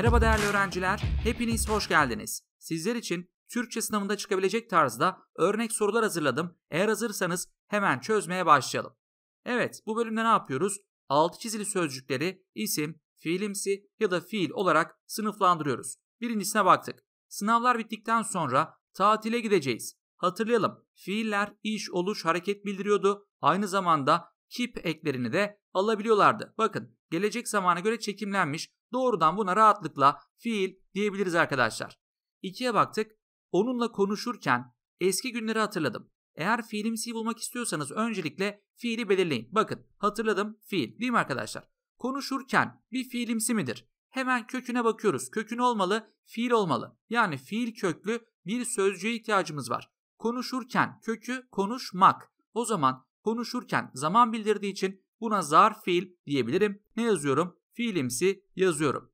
Merhaba değerli öğrenciler, hepiniz hoş geldiniz. Sizler için Türkçe sınavında çıkabilecek tarzda örnek sorular hazırladım. Eğer hazırsanız hemen çözmeye başlayalım. Evet, bu bölümde ne yapıyoruz? Altı çizili sözcükleri isim, fiilimsi ya da fiil olarak sınıflandırıyoruz. Birincisine baktık. Sınavlar bittikten sonra tatile gideceğiz. Hatırlayalım, fiiller iş, oluş, hareket bildiriyordu. Aynı zamanda kip eklerini de alabiliyorlardı. Bakın, gelecek zamana göre çekimlenmiş Doğrudan buna rahatlıkla fiil diyebiliriz arkadaşlar. İkiye baktık. Onunla konuşurken eski günleri hatırladım. Eğer fiilimsi bulmak istiyorsanız öncelikle fiili belirleyin. Bakın hatırladım fiil değil mi arkadaşlar? Konuşurken bir fiilimsi midir? Hemen köküne bakıyoruz. Kökün olmalı, fiil olmalı. Yani fiil köklü bir sözcüğe ihtiyacımız var. Konuşurken kökü konuşmak. O zaman konuşurken zaman bildirdiği için buna zarf fiil diyebilirim. Ne yazıyorum? fiilimsi yazıyorum.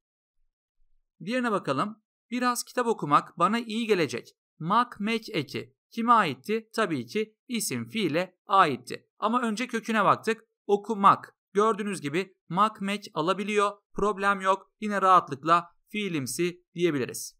Diğerine bakalım. Biraz kitap okumak bana iyi gelecek. Mak mek eki. Kime aitti? Tabii ki isim fiile aitti. Ama önce köküne baktık. Okumak. Gördüğünüz gibi mak mek alabiliyor. Problem yok. Yine rahatlıkla fiilimsi diyebiliriz.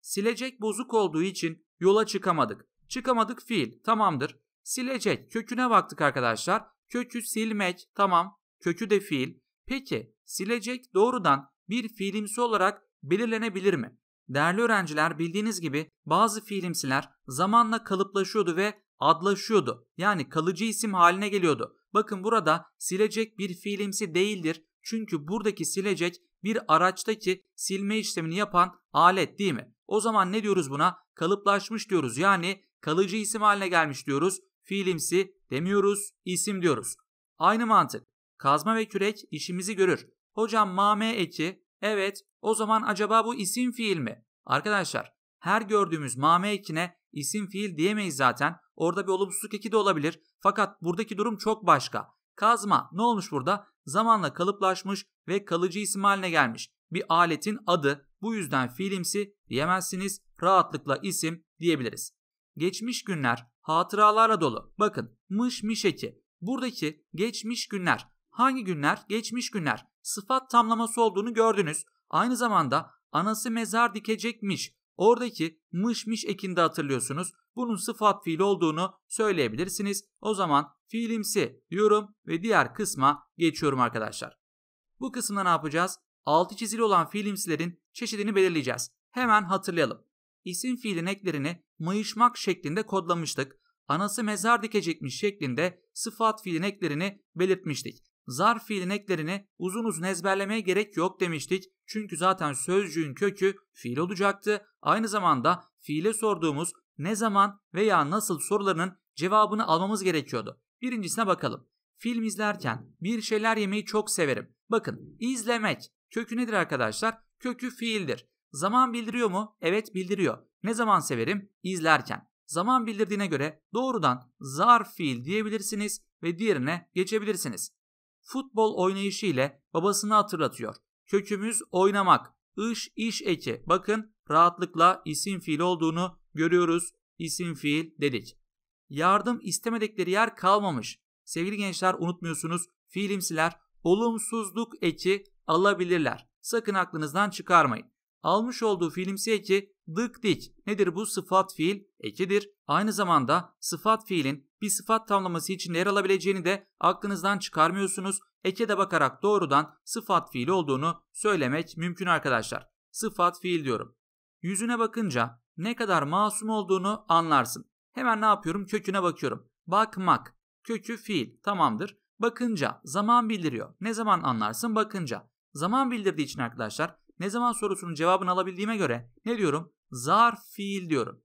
Silecek bozuk olduğu için yola çıkamadık. Çıkamadık fiil. Tamamdır. Silecek. Köküne baktık arkadaşlar. Kökü silmek. Tamam. Kökü de fiil. Peki silecek doğrudan bir fiilimsi olarak belirlenebilir mi? Değerli öğrenciler bildiğiniz gibi bazı fiilimsiler zamanla kalıplaşıyordu ve adlaşıyordu. Yani kalıcı isim haline geliyordu. Bakın burada silecek bir fiilimsi değildir. Çünkü buradaki silecek bir araçtaki silme işlemini yapan alet değil mi? O zaman ne diyoruz buna? Kalıplaşmış diyoruz. Yani kalıcı isim haline gelmiş diyoruz. Fiilimsi demiyoruz, isim diyoruz. Aynı mantık. Kazma ve kürek işimizi görür. Hocam mame eki. Evet o zaman acaba bu isim fiil mi? Arkadaşlar her gördüğümüz mame ekine isim fiil diyemeyiz zaten. Orada bir olumsuzluk eki de olabilir. Fakat buradaki durum çok başka. Kazma ne olmuş burada? Zamanla kalıplaşmış ve kalıcı isim haline gelmiş. Bir aletin adı bu yüzden fiilimsi diyemezsiniz. Rahatlıkla isim diyebiliriz. Geçmiş günler hatıralarla dolu. Bakın mış miş eki. Buradaki geçmiş günler Hangi günler? Geçmiş günler. Sıfat tamlaması olduğunu gördünüz. Aynı zamanda anası mezar dikecekmiş. Oradaki mışmış ekinde hatırlıyorsunuz. Bunun sıfat fiil olduğunu söyleyebilirsiniz. O zaman fiilimsi diyorum ve diğer kısma geçiyorum arkadaşlar. Bu kısımda ne yapacağız? Altı çizili olan fiilimsilerin çeşidini belirleyeceğiz. Hemen hatırlayalım. İsim fiilin eklerini mayışmak şeklinde kodlamıştık. Anası mezar dikecekmiş şeklinde sıfat fiilin eklerini belirtmiştik. Zarf fiilin eklerini uzun uzun ezberlemeye gerek yok demiştik. Çünkü zaten sözcüğün kökü fiil olacaktı. Aynı zamanda fiile sorduğumuz ne zaman veya nasıl sorularının cevabını almamız gerekiyordu. Birincisine bakalım. Film izlerken bir şeyler yemeyi çok severim. Bakın izlemek kökü nedir arkadaşlar? Kökü fiildir. Zaman bildiriyor mu? Evet bildiriyor. Ne zaman severim? İzlerken. Zaman bildirdiğine göre doğrudan zarf fiil diyebilirsiniz ve diğerine geçebilirsiniz futbol oynayışı ile babasını hatırlatıyor. Kökümüz oynamak, İş iş eki. Bakın rahatlıkla isim fiil olduğunu görüyoruz. İsim fiil dedik. Yardım istemedikleri yer kalmamış. Sevgili gençler unutmuyorsunuz fiilimsiler olumsuzluk eki alabilirler. Sakın aklınızdan çıkarmayın almış olduğu fiilimsi eki dık dik. Nedir bu? Sıfat fiil ekidir. Aynı zamanda sıfat fiilin bir sıfat tamlaması için yer alabileceğini de aklınızdan çıkarmıyorsunuz. Eke de bakarak doğrudan sıfat fiili olduğunu söylemek mümkün arkadaşlar. Sıfat fiil diyorum. Yüzüne bakınca ne kadar masum olduğunu anlarsın. Hemen ne yapıyorum? Köküne bakıyorum. Bakmak. Kökü fiil. Tamamdır. Bakınca zaman bildiriyor. Ne zaman anlarsın? Bakınca. Zaman bildirdiği için arkadaşlar ne zaman sorusunun cevabını alabildiğime göre ne diyorum? Zar fiil diyorum.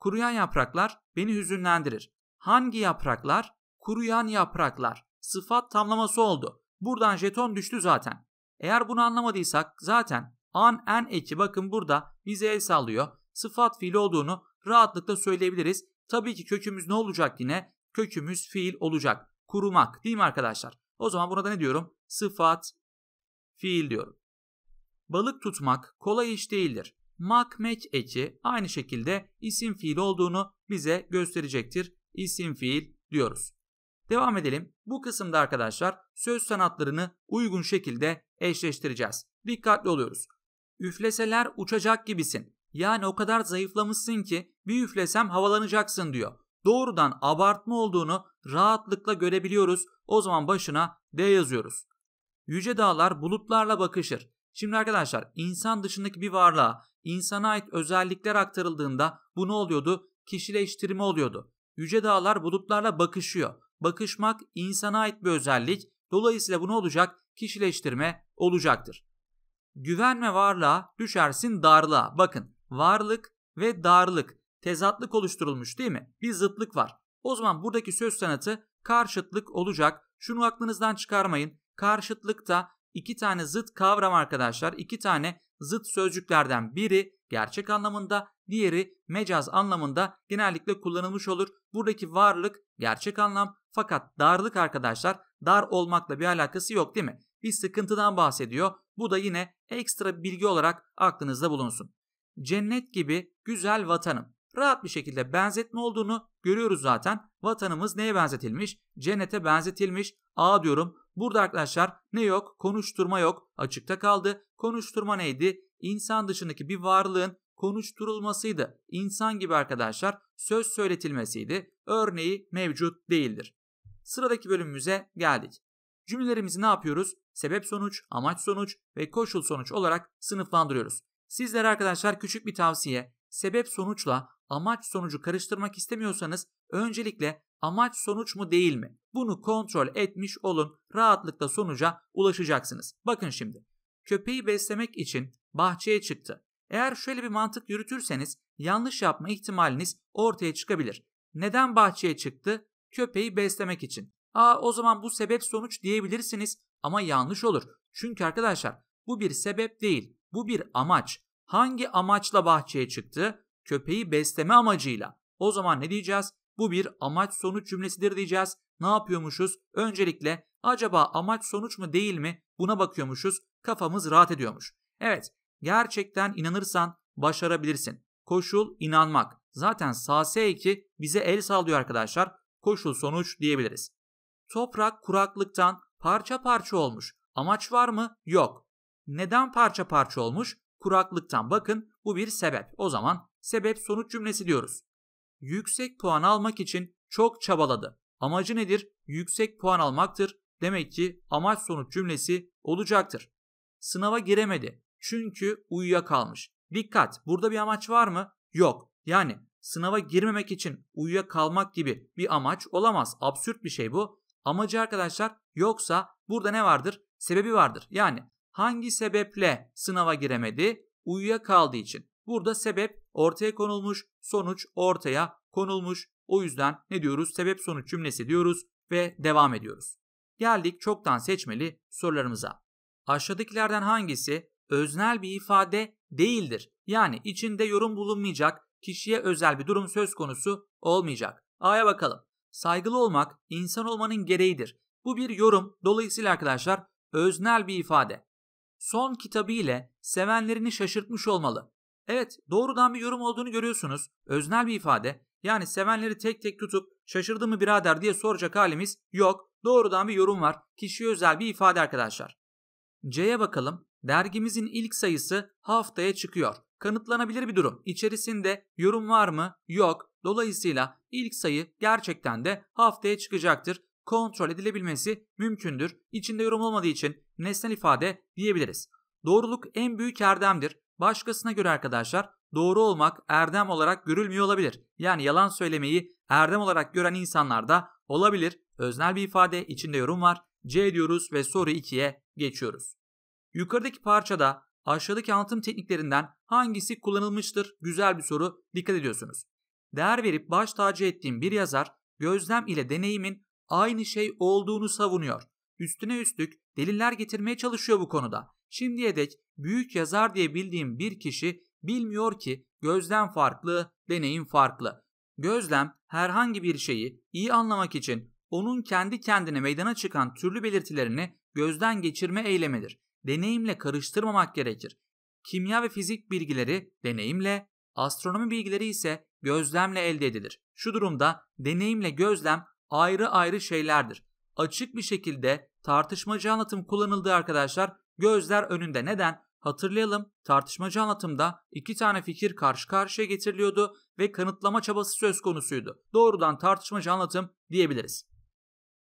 Kuruyan yapraklar beni hüzünlendirir. Hangi yapraklar? Kuruyan yapraklar. Sıfat tamlaması oldu. Buradan jeton düştü zaten. Eğer bunu anlamadıysak zaten an en eki bakın burada bize el sallıyor. Sıfat fiil olduğunu rahatlıkla söyleyebiliriz. Tabii ki kökümüz ne olacak yine? Kökümüz fiil olacak. Kurumak değil mi arkadaşlar? O zaman buna da ne diyorum? Sıfat fiil diyorum. Balık tutmak kolay iş değildir. Makmek eki aynı şekilde isim fiil olduğunu bize gösterecektir. İsim fiil diyoruz. Devam edelim. Bu kısımda arkadaşlar söz sanatlarını uygun şekilde eşleştireceğiz. Dikkatli oluyoruz. Üfleseler uçacak gibisin. Yani o kadar zayıflamışsın ki bir üflesem havalanacaksın diyor. Doğrudan abartma olduğunu rahatlıkla görebiliyoruz. O zaman başına D yazıyoruz. Yüce dağlar bulutlarla bakışır. Şimdi arkadaşlar insan dışındaki bir varlığa insana ait özellikler aktarıldığında bu ne oluyordu? Kişileştirme oluyordu. Yüce dağlar bulutlarla bakışıyor. Bakışmak insana ait bir özellik. Dolayısıyla bu ne olacak? Kişileştirme olacaktır. Güvenme varlığa düşersin darlığa. Bakın varlık ve darlık tezatlık oluşturulmuş değil mi? Bir zıtlık var. O zaman buradaki söz sanatı karşıtlık olacak. Şunu aklınızdan çıkarmayın. Karşıtlık da iki tane zıt kavram arkadaşlar. iki tane zıt sözcüklerden biri gerçek anlamında, diğeri mecaz anlamında genellikle kullanılmış olur. Buradaki varlık gerçek anlam fakat darlık arkadaşlar dar olmakla bir alakası yok değil mi? Bir sıkıntıdan bahsediyor. Bu da yine ekstra bilgi olarak aklınızda bulunsun. Cennet gibi güzel vatanım. Rahat bir şekilde benzetme olduğunu görüyoruz zaten. Vatanımız neye benzetilmiş? Cennete benzetilmiş. A diyorum Burada arkadaşlar ne yok? Konuşturma yok. Açıkta kaldı. Konuşturma neydi? İnsan dışındaki bir varlığın konuşturulmasıydı. İnsan gibi arkadaşlar söz söyletilmesiydi. Örneği mevcut değildir. Sıradaki bölümümüze geldik. Cümlelerimizi ne yapıyoruz? Sebep sonuç, amaç sonuç ve koşul sonuç olarak sınıflandırıyoruz. Sizlere arkadaşlar küçük bir tavsiye. Sebep sonuçla amaç sonucu karıştırmak istemiyorsanız öncelikle amaç sonuç mu değil mi? Bunu kontrol etmiş olun. Rahatlıkla sonuca ulaşacaksınız. Bakın şimdi. Köpeği beslemek için bahçeye çıktı. Eğer şöyle bir mantık yürütürseniz yanlış yapma ihtimaliniz ortaya çıkabilir. Neden bahçeye çıktı? Köpeği beslemek için. Aa o zaman bu sebep sonuç diyebilirsiniz ama yanlış olur. Çünkü arkadaşlar bu bir sebep değil. Bu bir amaç. Hangi amaçla bahçeye çıktı? köpeği besleme amacıyla. O zaman ne diyeceğiz? Bu bir amaç sonuç cümlesidir diyeceğiz. Ne yapıyormuşuz? Öncelikle acaba amaç sonuç mu değil mi? Buna bakıyormuşuz. Kafamız rahat ediyormuş. Evet, gerçekten inanırsan başarabilirsin. Koşul inanmak. Zaten SAS 2 bize el sallıyor arkadaşlar. Koşul sonuç diyebiliriz. Toprak kuraklıktan parça parça olmuş. Amaç var mı? Yok. Neden parça parça olmuş? Kuraklıktan. Bakın bu bir sebep. O zaman sebep sonuç cümlesi diyoruz. Yüksek puan almak için çok çabaladı. Amacı nedir? Yüksek puan almaktır. Demek ki amaç sonuç cümlesi olacaktır. Sınava giremedi. Çünkü uyuyakalmış. Dikkat! Burada bir amaç var mı? Yok. Yani sınava girmemek için uyuyakalmak gibi bir amaç olamaz. Absürt bir şey bu. Amacı arkadaşlar yoksa burada ne vardır? Sebebi vardır. Yani hangi sebeple sınava giremedi? Uyuyakaldığı için. Burada sebep ortaya konulmuş, sonuç ortaya konulmuş. O yüzden ne diyoruz? Sebep sonuç cümlesi diyoruz ve devam ediyoruz. Geldik çoktan seçmeli sorularımıza. Aşağıdakilerden hangisi öznel bir ifade değildir? Yani içinde yorum bulunmayacak, kişiye özel bir durum söz konusu olmayacak. A'ya bakalım. Saygılı olmak insan olmanın gereğidir. Bu bir yorum. Dolayısıyla arkadaşlar öznel bir ifade. Son kitabı ile sevenlerini şaşırtmış olmalı. Evet, doğrudan bir yorum olduğunu görüyorsunuz. Öznel bir ifade. Yani sevenleri tek tek tutup şaşırdı mı birader diye soracak halimiz yok. Doğrudan bir yorum var. Kişiye özel bir ifade arkadaşlar. C'ye bakalım. Dergimizin ilk sayısı haftaya çıkıyor. Kanıtlanabilir bir durum. İçerisinde yorum var mı? Yok. Dolayısıyla ilk sayı gerçekten de haftaya çıkacaktır. Kontrol edilebilmesi mümkündür. İçinde yorum olmadığı için nesnel ifade diyebiliriz. Doğruluk en büyük erdemdir. Başkasına göre arkadaşlar doğru olmak erdem olarak görülmüyor olabilir. Yani yalan söylemeyi erdem olarak gören insanlar da olabilir. Öznel bir ifade içinde yorum var. C diyoruz ve soru 2'ye geçiyoruz. Yukarıdaki parçada aşağıdaki anlatım tekniklerinden hangisi kullanılmıştır? Güzel bir soru. Dikkat ediyorsunuz. Değer verip baş tacı ettiğim bir yazar gözlem ile deneyimin aynı şey olduğunu savunuyor. Üstüne üstlük deliller getirmeye çalışıyor bu konuda. Şimdiye dek büyük yazar diye bildiğim bir kişi bilmiyor ki gözlem farklı, deneyim farklı. Gözlem herhangi bir şeyi iyi anlamak için onun kendi kendine meydana çıkan türlü belirtilerini gözden geçirme eylemidir. Deneyimle karıştırmamak gerekir. Kimya ve fizik bilgileri deneyimle, astronomi bilgileri ise gözlemle elde edilir. Şu durumda deneyimle gözlem ayrı ayrı şeylerdir. Açık bir şekilde tartışmacı anlatım kullanıldığı arkadaşlar Gözler önünde neden? Hatırlayalım tartışmacı anlatımda iki tane fikir karşı karşıya getiriliyordu ve kanıtlama çabası söz konusuydu. Doğrudan tartışmacı anlatım diyebiliriz.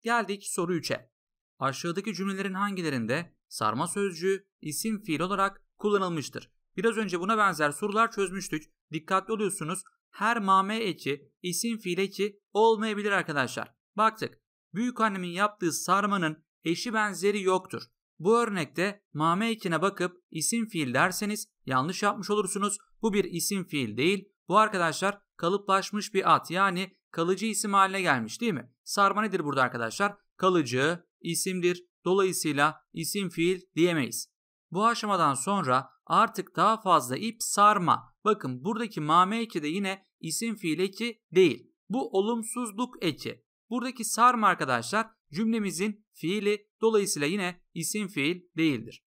Geldik soru 3'e. Aşağıdaki cümlelerin hangilerinde sarma sözcüğü isim fiil olarak kullanılmıştır? Biraz önce buna benzer sorular çözmüştük. Dikkatli oluyorsunuz. Her mame eki, isim fiil eki olmayabilir arkadaşlar. Baktık. Büyük annemin yaptığı sarmanın eşi benzeri yoktur. Bu örnekte mame ekine bakıp isim fiil derseniz yanlış yapmış olursunuz. Bu bir isim fiil değil. Bu arkadaşlar kalıplaşmış bir at yani kalıcı isim haline gelmiş değil mi? Sarma nedir burada arkadaşlar? Kalıcı isimdir. Dolayısıyla isim fiil diyemeyiz. Bu aşamadan sonra artık daha fazla ip sarma. Bakın buradaki mame eki de yine isim fiil eki değil. Bu olumsuzluk eki. Buradaki sarm arkadaşlar cümlemizin fiili dolayısıyla yine isim fiil değildir.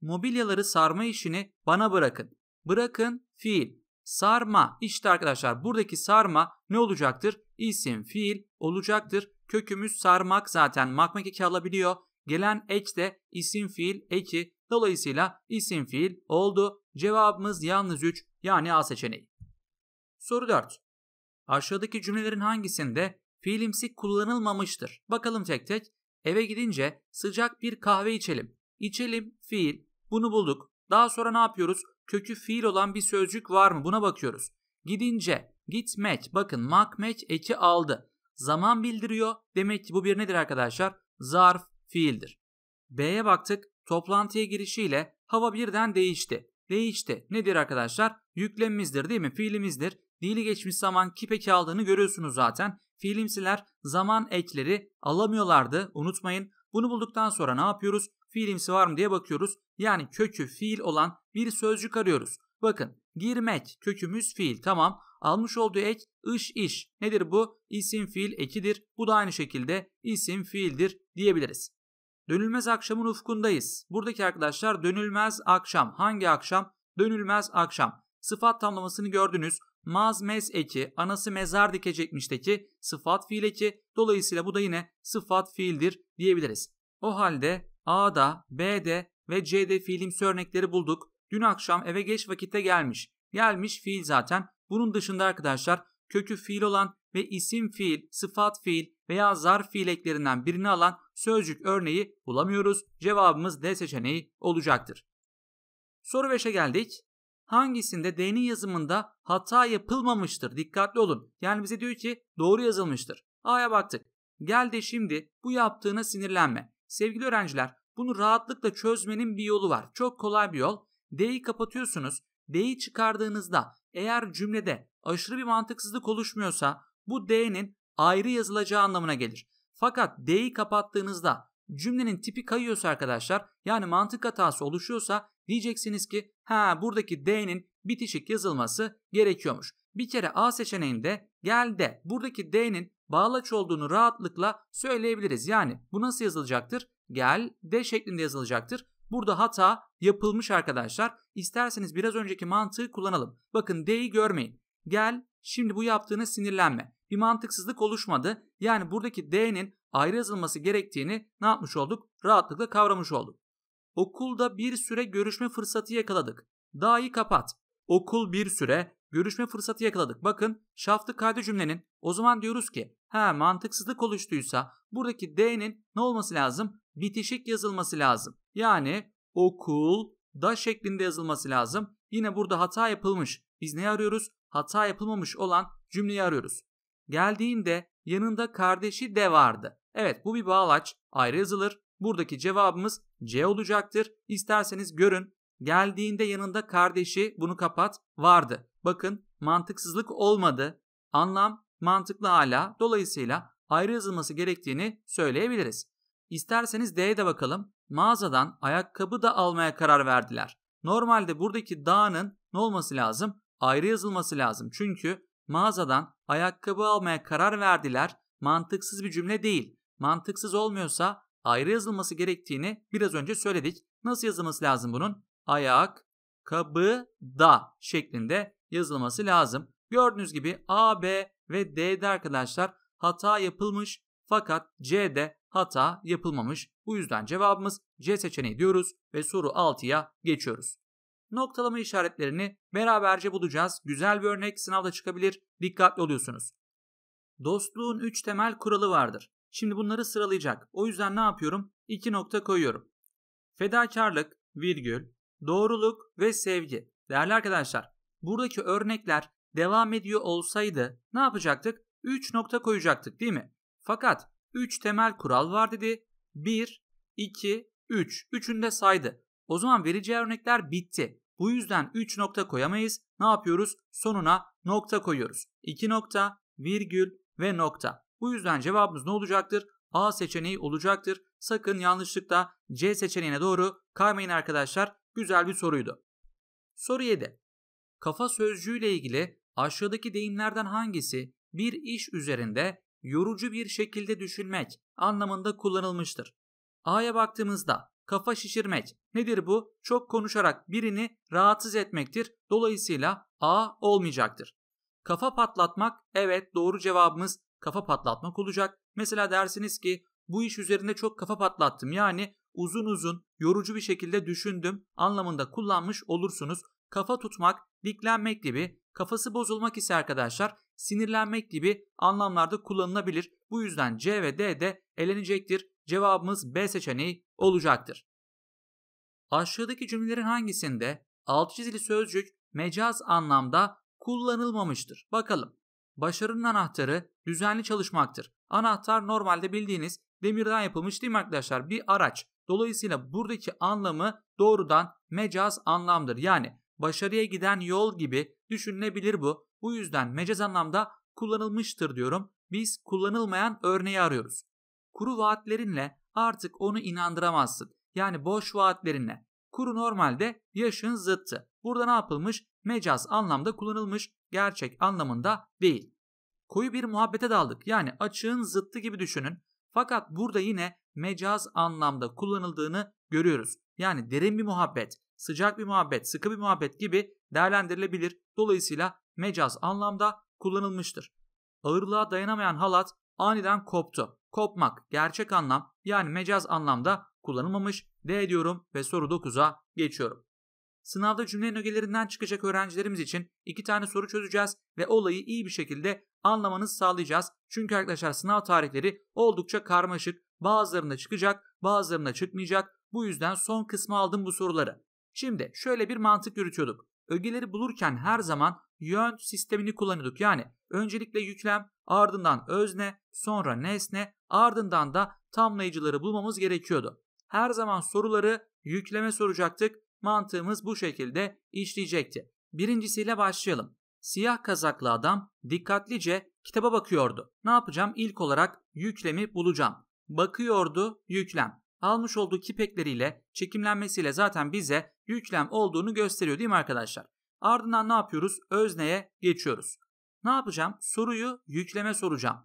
Mobilyaları sarma işini bana bırakın. Bırakın fiil. Sarma işte arkadaşlar buradaki sarma ne olacaktır? İsim fiil olacaktır. Kökümüz sarmak zaten makmak eki alabiliyor. Gelen ek de isim fiil eki. Dolayısıyla isim fiil oldu. Cevabımız yalnız 3 yani A seçeneği. Soru 4. Aşağıdaki cümlelerin hangisinde fiilimsi kullanılmamıştır. Bakalım tek tek. Eve gidince sıcak bir kahve içelim. İçelim fiil. Bunu bulduk. Daha sonra ne yapıyoruz? Kökü fiil olan bir sözcük var mı? Buna bakıyoruz. Gidince, gitmek. Bakın makmek eki aldı. Zaman bildiriyor. Demek ki bu bir nedir arkadaşlar? Zarf fiildir. B'ye baktık. Toplantıya girişiyle hava birden değişti. Değişti. Nedir arkadaşlar? Yüklemimizdir değil mi? Fiilimizdir. Dili geçmiş zaman kipeki aldığını görüyorsunuz zaten. Fiilimsiler zaman ekleri alamıyorlardı. Unutmayın. Bunu bulduktan sonra ne yapıyoruz? Fiilimsi var mı diye bakıyoruz. Yani kökü fiil olan bir sözcük arıyoruz. Bakın girmek kökümüz fiil tamam. Almış olduğu ek iş iş. Nedir bu? İsim fiil ekidir. Bu da aynı şekilde isim fiildir diyebiliriz. Dönülmez akşamın ufkundayız. Buradaki arkadaşlar dönülmez akşam. Hangi akşam? Dönülmez akşam. Sıfat tamlamasını gördünüz. Maz mez eki, anası mezar dikecekmişteki sıfat fiil eki. Dolayısıyla bu da yine sıfat fiildir diyebiliriz. O halde A'da, B'de ve C'de fiilimsi örnekleri bulduk. Dün akşam eve geç vakitte gelmiş. Gelmiş fiil zaten. Bunun dışında arkadaşlar kökü fiil olan ve isim fiil, sıfat fiil veya zarf fiil eklerinden birini alan sözcük örneği bulamıyoruz. Cevabımız D seçeneği olacaktır. Soru 5'e geldik hangisinde D'nin yazımında hata yapılmamıştır. Dikkatli olun. Yani bize diyor ki doğru yazılmıştır. A'ya baktık. Gel de şimdi bu yaptığına sinirlenme. Sevgili öğrenciler bunu rahatlıkla çözmenin bir yolu var. Çok kolay bir yol. D'yi kapatıyorsunuz. D'yi çıkardığınızda eğer cümlede aşırı bir mantıksızlık oluşmuyorsa bu D'nin ayrı yazılacağı anlamına gelir. Fakat D'yi kapattığınızda cümlenin tipi kayıyorsa arkadaşlar yani mantık hatası oluşuyorsa diyeceksiniz ki ha buradaki D'nin bitişik yazılması gerekiyormuş. Bir kere A seçeneğinde gel de buradaki D'nin bağlaç olduğunu rahatlıkla söyleyebiliriz. Yani bu nasıl yazılacaktır? Gel de şeklinde yazılacaktır. Burada hata yapılmış arkadaşlar. İsterseniz biraz önceki mantığı kullanalım. Bakın D'yi görmeyin. Gel şimdi bu yaptığını sinirlenme. Bir mantıksızlık oluşmadı. Yani buradaki D'nin ayrı yazılması gerektiğini ne yapmış olduk? Rahatlıkla kavramış olduk. Okulda bir süre görüşme fırsatı yakaladık. Dahi kapat. Okul bir süre görüşme fırsatı yakaladık. Bakın şaftı kaydı cümlenin o zaman diyoruz ki ha mantıksızlık oluştuysa buradaki D'nin ne olması lazım? Bitişik yazılması lazım. Yani okul da şeklinde yazılması lazım. Yine burada hata yapılmış. Biz ne arıyoruz? Hata yapılmamış olan cümleyi arıyoruz. Geldiğimde yanında kardeşi de vardı. Evet bu bir bağlaç. Ayrı yazılır. Buradaki cevabımız C olacaktır. İsterseniz görün. Geldiğinde yanında kardeşi bunu kapat vardı. Bakın mantıksızlık olmadı. Anlam mantıklı hala. Dolayısıyla ayrı yazılması gerektiğini söyleyebiliriz. İsterseniz D'ye de bakalım. Mağazadan ayakkabı da almaya karar verdiler. Normalde buradaki dağının ne olması lazım? Ayrı yazılması lazım. Çünkü mağazadan ayakkabı almaya karar verdiler mantıksız bir cümle değil mantıksız olmuyorsa ayrı yazılması gerektiğini biraz önce söyledik. Nasıl yazılması lazım bunun? Ayak, kabı, da şeklinde yazılması lazım. Gördüğünüz gibi A, B ve D'de arkadaşlar hata yapılmış fakat C'de hata yapılmamış. Bu yüzden cevabımız C seçeneği diyoruz ve soru 6'ya geçiyoruz. Noktalama işaretlerini beraberce bulacağız. Güzel bir örnek sınavda çıkabilir. Dikkatli oluyorsunuz. Dostluğun 3 temel kuralı vardır. Şimdi bunları sıralayacak. O yüzden ne yapıyorum? İki nokta koyuyorum. Fedakarlık, virgül, doğruluk ve sevgi. Değerli arkadaşlar, buradaki örnekler devam ediyor olsaydı ne yapacaktık? 3 nokta koyacaktık değil mi? Fakat 3 temel kural var dedi. 1, 2, 3. Üçünü de saydı. O zaman vereceği örnekler bitti. Bu yüzden 3 nokta koyamayız. Ne yapıyoruz? Sonuna nokta koyuyoruz. 2 nokta, virgül ve nokta. Bu yüzden cevabımız ne olacaktır? A seçeneği olacaktır. Sakın yanlışlıkla C seçeneğine doğru kaymayın arkadaşlar. Güzel bir soruydu. Soru 7. Kafa sözcüğüyle ilgili aşağıdaki deyimlerden hangisi bir iş üzerinde yorucu bir şekilde düşünmek anlamında kullanılmıştır? A'ya baktığımızda kafa şişirmek nedir bu? Çok konuşarak birini rahatsız etmektir. Dolayısıyla A olmayacaktır. Kafa patlatmak evet doğru cevabımız kafa patlatmak olacak. Mesela dersiniz ki bu iş üzerinde çok kafa patlattım yani uzun uzun yorucu bir şekilde düşündüm anlamında kullanmış olursunuz. Kafa tutmak, diklenmek gibi, kafası bozulmak ise arkadaşlar sinirlenmek gibi anlamlarda kullanılabilir. Bu yüzden C ve D de elenecektir. Cevabımız B seçeneği olacaktır. Aşağıdaki cümlelerin hangisinde altı çizili sözcük mecaz anlamda kullanılmamıştır? Bakalım. Başarının anahtarı düzenli çalışmaktır. Anahtar normalde bildiğiniz demirden yapılmış değil mi arkadaşlar? Bir araç. Dolayısıyla buradaki anlamı doğrudan mecaz anlamdır. Yani başarıya giden yol gibi düşünülebilir bu. Bu yüzden mecaz anlamda kullanılmıştır diyorum. Biz kullanılmayan örneği arıyoruz. Kuru vaatlerinle artık onu inandıramazsın. Yani boş vaatlerinle. Kuru normalde yaşın zıttı. Burada ne yapılmış? Mecaz anlamda kullanılmış gerçek anlamında değil. Koyu bir muhabbete daldık yani açığın zıttı gibi düşünün. Fakat burada yine mecaz anlamda kullanıldığını görüyoruz. Yani derin bir muhabbet, sıcak bir muhabbet, sıkı bir muhabbet gibi değerlendirilebilir. Dolayısıyla mecaz anlamda kullanılmıştır. Ağırlığa dayanamayan halat aniden koptu. Kopmak gerçek anlam yani mecaz anlamda kullanılmamış. D diyorum ve soru 9'a geçiyorum. Sınavda cümlenin ögelerinden çıkacak öğrencilerimiz için iki tane soru çözeceğiz ve olayı iyi bir şekilde anlamanızı sağlayacağız. Çünkü arkadaşlar sınav tarihleri oldukça karmaşık. Bazılarında çıkacak, bazılarında çıkmayacak. Bu yüzden son kısmı aldım bu soruları. Şimdi şöyle bir mantık yürütüyorduk. Ögeleri bulurken her zaman yön sistemini kullanıyorduk. Yani öncelikle yüklem, ardından özne, sonra nesne, ardından da tamlayıcıları bulmamız gerekiyordu. Her zaman soruları yükleme soracaktık, mantığımız bu şekilde işleyecekti. Birincisiyle başlayalım. Siyah kazaklı adam dikkatlice kitaba bakıyordu. Ne yapacağım? İlk olarak yüklemi bulacağım. Bakıyordu yüklem. Almış olduğu kipekleriyle çekimlenmesiyle zaten bize yüklem olduğunu gösteriyor değil mi arkadaşlar? Ardından ne yapıyoruz? Özneye geçiyoruz. Ne yapacağım? Soruyu yükleme soracağım.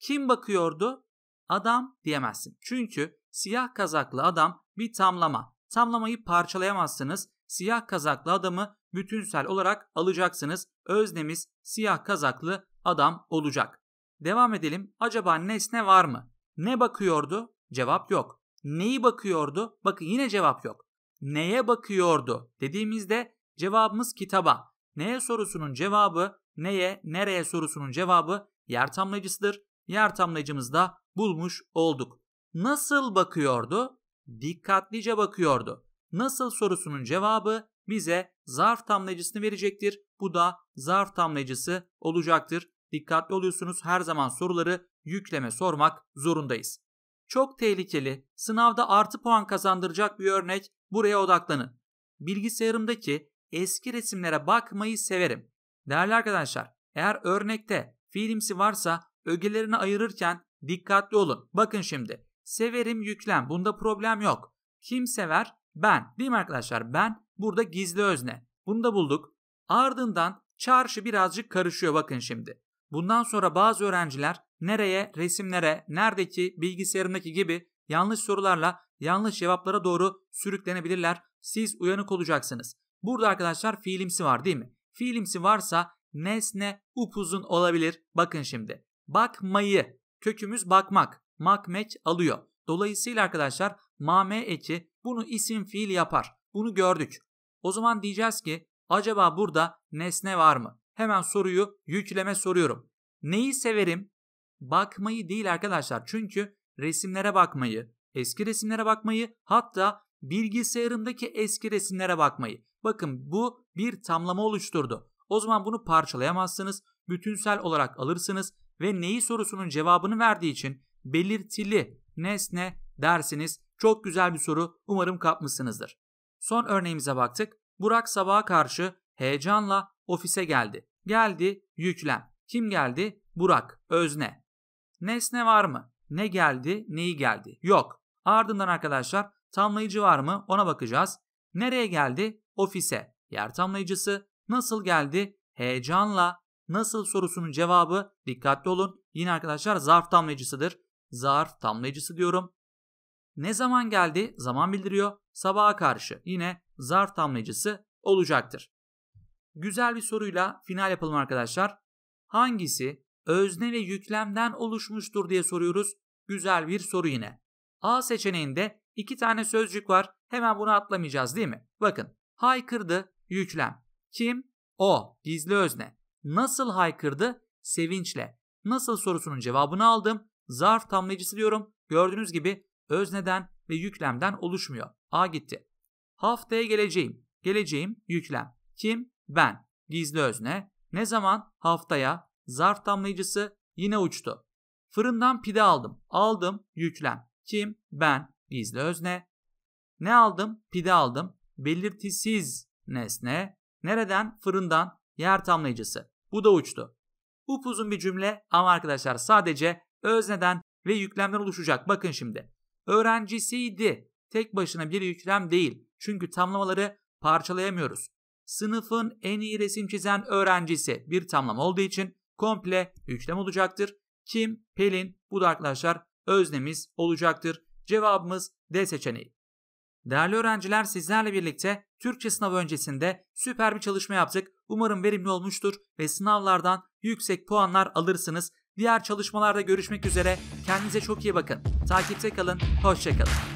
Kim bakıyordu? Adam diyemezsin. Çünkü siyah kazaklı adam bir tamlama. Tamlamayı parçalayamazsınız. Siyah kazaklı adamı bütünsel olarak alacaksınız. Öznemiz siyah kazaklı adam olacak. Devam edelim. Acaba nesne var mı? Ne bakıyordu? Cevap yok. Neyi bakıyordu? Bakın yine cevap yok. Neye bakıyordu? Dediğimizde cevabımız kitaba. Neye sorusunun cevabı, neye, nereye sorusunun cevabı yer tamlayıcısıdır. Yer tamlayıcımızda bulmuş olduk. Nasıl bakıyordu? dikkatlice bakıyordu. Nasıl sorusunun cevabı bize zarf tamlayıcısını verecektir. Bu da zarf tamlayıcısı olacaktır. Dikkatli oluyorsunuz. Her zaman soruları yükleme sormak zorundayız. Çok tehlikeli, sınavda artı puan kazandıracak bir örnek. Buraya odaklanın. Bilgisayarımdaki eski resimlere bakmayı severim. Değerli arkadaşlar, eğer örnekte fiilimsi varsa ögelerini ayırırken dikkatli olun. Bakın şimdi. Severim yüklem. Bunda problem yok. Kim sever? Ben. Değil mi arkadaşlar? Ben burada gizli özne. Bunu da bulduk. Ardından çarşı birazcık karışıyor bakın şimdi. Bundan sonra bazı öğrenciler nereye, resimlere, neredeki, bilgisayarındaki gibi yanlış sorularla yanlış cevaplara doğru sürüklenebilirler. Siz uyanık olacaksınız. Burada arkadaşlar fiilimsi var değil mi? Fiilimsi varsa nesne upuzun olabilir. Bakın şimdi. Bakmayı. Kökümüz bakmak makmeç alıyor. Dolayısıyla arkadaşlar mame eki bunu isim fiil yapar. Bunu gördük. O zaman diyeceğiz ki acaba burada nesne var mı? Hemen soruyu yükleme soruyorum. Neyi severim? Bakmayı değil arkadaşlar. Çünkü resimlere bakmayı, eski resimlere bakmayı hatta bilgisayarımdaki eski resimlere bakmayı. Bakın bu bir tamlama oluşturdu. O zaman bunu parçalayamazsınız, bütünsel olarak alırsınız ve neyi sorusunun cevabını verdiği için belirtili nesne dersiniz? Çok güzel bir soru. Umarım kapmışsınızdır. Son örneğimize baktık. Burak sabaha karşı heyecanla ofise geldi. Geldi yüklem. Kim geldi? Burak. Özne. Nesne var mı? Ne geldi? Neyi geldi? Yok. Ardından arkadaşlar tamlayıcı var mı? Ona bakacağız. Nereye geldi? Ofise. Yer tamlayıcısı. Nasıl geldi? Heyecanla. Nasıl sorusunun cevabı dikkatli olun. Yine arkadaşlar zarf tamlayıcısıdır zarf tamlayıcısı diyorum. Ne zaman geldi zaman bildiriyor. Sabaha karşı yine zarf tamlayıcısı olacaktır. Güzel bir soruyla final yapalım arkadaşlar. Hangisi özne ve yüklemden oluşmuştur diye soruyoruz. Güzel bir soru yine. A seçeneğinde iki tane sözcük var. Hemen bunu atlamayacağız değil mi? Bakın haykırdı yüklem. Kim? O. Gizli özne. Nasıl haykırdı? Sevinçle. Nasıl sorusunun cevabını aldım zarf tamlayıcısı diyorum. Gördüğünüz gibi özneden ve yüklemden oluşmuyor. A gitti. Haftaya geleceğim. Geleceğim yüklem. Kim? Ben. Gizli özne. Ne zaman? Haftaya. Zarf tamlayıcısı yine uçtu. Fırından pide aldım. Aldım. Yüklem. Kim? Ben. Gizli özne. Ne aldım? Pide aldım. Belirtisiz nesne. Nereden? Fırından. Yer tamlayıcısı. Bu da uçtu. Upuzun bir cümle ama arkadaşlar sadece özneden ve yüklemden oluşacak. Bakın şimdi. Öğrencisiydi. Tek başına bir yüklem değil. Çünkü tamlamaları parçalayamıyoruz. Sınıfın en iyi resim çizen öğrencisi bir tamlama olduğu için komple yüklem olacaktır. Kim, Pelin, bu da arkadaşlar öznemiz olacaktır. Cevabımız D seçeneği. Değerli öğrenciler sizlerle birlikte Türkçe sınavı öncesinde süper bir çalışma yaptık. Umarım verimli olmuştur ve sınavlardan yüksek puanlar alırsınız. Diğer çalışmalarda görüşmek üzere. Kendinize çok iyi bakın. Takipte kalın. Hoşçakalın.